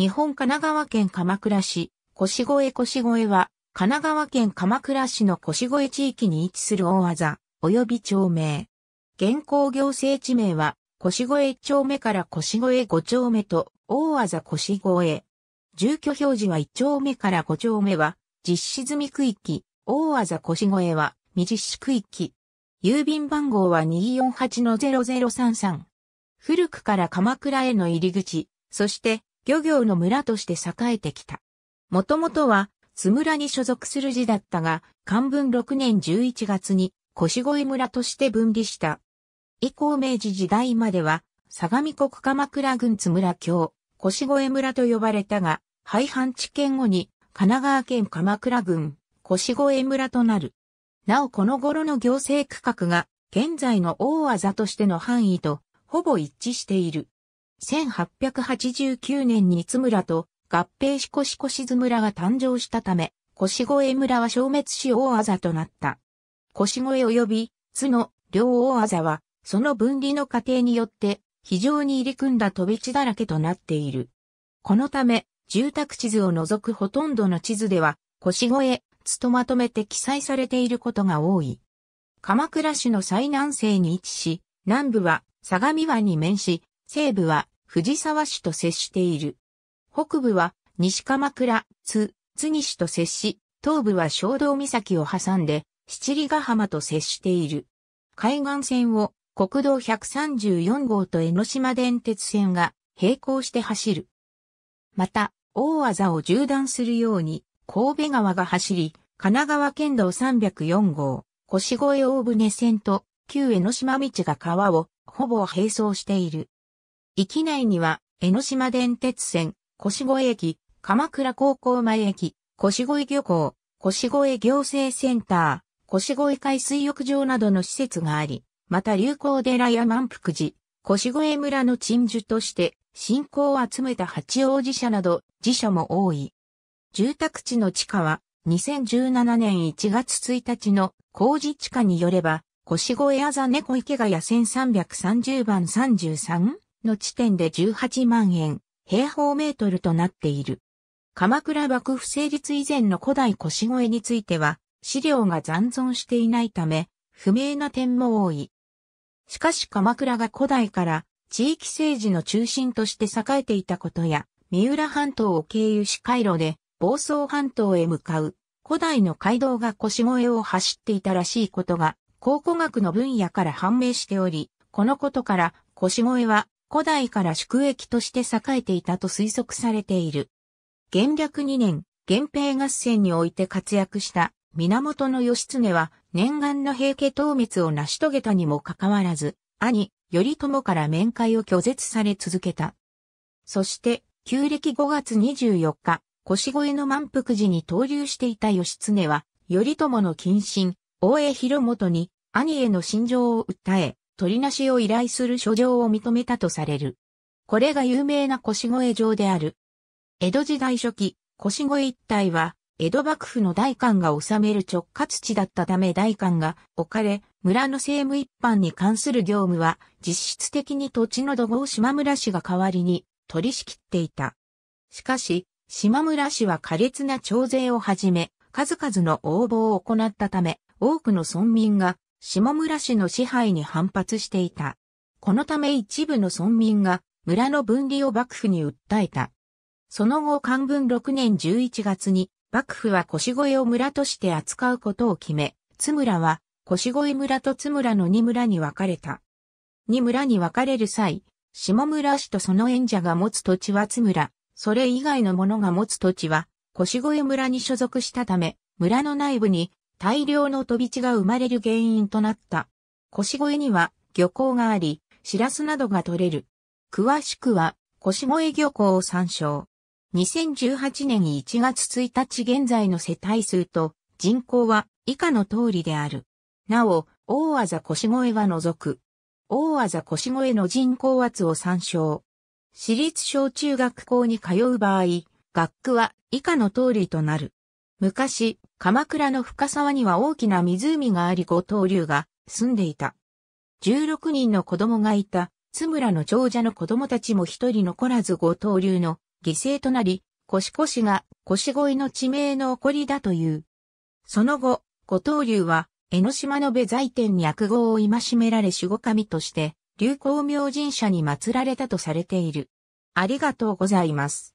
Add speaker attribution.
Speaker 1: 日本神奈川県鎌倉市、腰越腰越は、神奈川県鎌倉市の腰越地域に位置する大技、及び町名。現行行政地名は、腰越1丁目から腰越5丁目と、大技越越。住居表示は1丁目から5丁目は、実施済み区域、大技腰越は、未実施区域。郵便番号は248-0033。古くから鎌倉への入り口、そして漁業の村として栄えてきた。もともとは、津村に所属する寺だったが、漢文6年11月に、腰越村として分離した。以降明治時代までは、相模国鎌倉郡津村郷、腰越村と呼ばれたが、廃藩置県後に、神奈川県鎌倉郡、腰越村となる。なおこの頃の行政区画が、現在の大技としての範囲と、ほぼ一致している。1889年に津村と合併し越し越津村が誕生したため、越越村は消滅し大あざとなった。越越及び津の両大あざは、その分離の過程によって非常に入り組んだ飛び地だらけとなっている。このため、住宅地図を除くほとんどの地図では、越越、津とまとめて記載されていることが多い。鎌倉市の最南西に位置し、南部は相模湾に面し、西部は藤沢市と接している。北部は西鎌倉、津、津西と接し、東部は小道岬を挟んで、七里ヶ浜と接している。海岸線を国道134号と江ノ島電鉄線が並行して走る。また、大技を縦断するように、神戸川が走り、神奈川県道304号、腰越大船線と旧江ノ島道が川をほぼ並走している。駅内には、江ノ島電鉄線、越越駅、鎌倉高校前駅、越越漁港、越越行政センター、越越海水浴場などの施設があり、また流行寺や満腹寺、越越村の鎮守として信仰を集めた八王子社など寺社も多い。住宅地の地下は2017年1月1日の工事地下によれば、越越あざ猫池ヶ谷1330番 33? の地点で18万円、平方メートルとなっている。鎌倉幕府成立以前の古代腰越については、資料が残存していないため、不明な点も多い。しかし鎌倉が古代から地域政治の中心として栄えていたことや、三浦半島を経由し回路で房総半島へ向かう古代の街道が腰越を走っていたらしいことが考古学の分野から判明しており、このことから腰越は古代から宿駅として栄えていたと推測されている。元略2年、元平合戦において活躍した源義経は念願の平家討滅を成し遂げたにもかかわらず、兄、頼朝から面会を拒絶され続けた。そして、旧暦5月24日、腰越の満腹時に投留していた義経は、頼朝の近親、大江広元に兄への心情を訴え、取りなしを依頼する書状を認めたとされる。これが有名な腰越城である。江戸時代初期、腰越一帯は、江戸幕府の大官が治める直轄地だったため大官が置かれ、村の政務一般に関する業務は、実質的に土地の土豪島村氏が代わりに取り仕切っていた。しかし、島村氏は苛烈な徴税をはじめ、数々の横暴を行ったため、多くの村民が下村氏の支配に反発していた。このため一部の村民が村の分離を幕府に訴えた。その後漢文6年11月に幕府は腰越を村として扱うことを決め、津村は腰越村と津村の二村に分かれた。二村に分かれる際、下村氏とその縁者が持つ土地は津村、それ以外の者が持つ土地は腰越村に所属したため、村の内部に大量の飛び地が生まれる原因となった。腰越には漁港があり、シラスなどが取れる。詳しくは、腰越漁港を参照。2018年1月1日現在の世帯数と人口は以下の通りである。なお、大技ざ腰越は除く。大技ざ腰越の人口圧を参照。私立小中学校に通う場合、学区は以下の通りとなる。昔、鎌倉の深沢には大きな湖があり五刀流が住んでいた。16人の子供がいた、津村の長者の子供たちも一人残らず五刀流の犠牲となり、腰腰が腰越の地名の起こりだという。その後、五刀流は江ノ島の部財天に悪号を戒められ守護神として、流行明神社に祀られたとされている。ありがとうございます。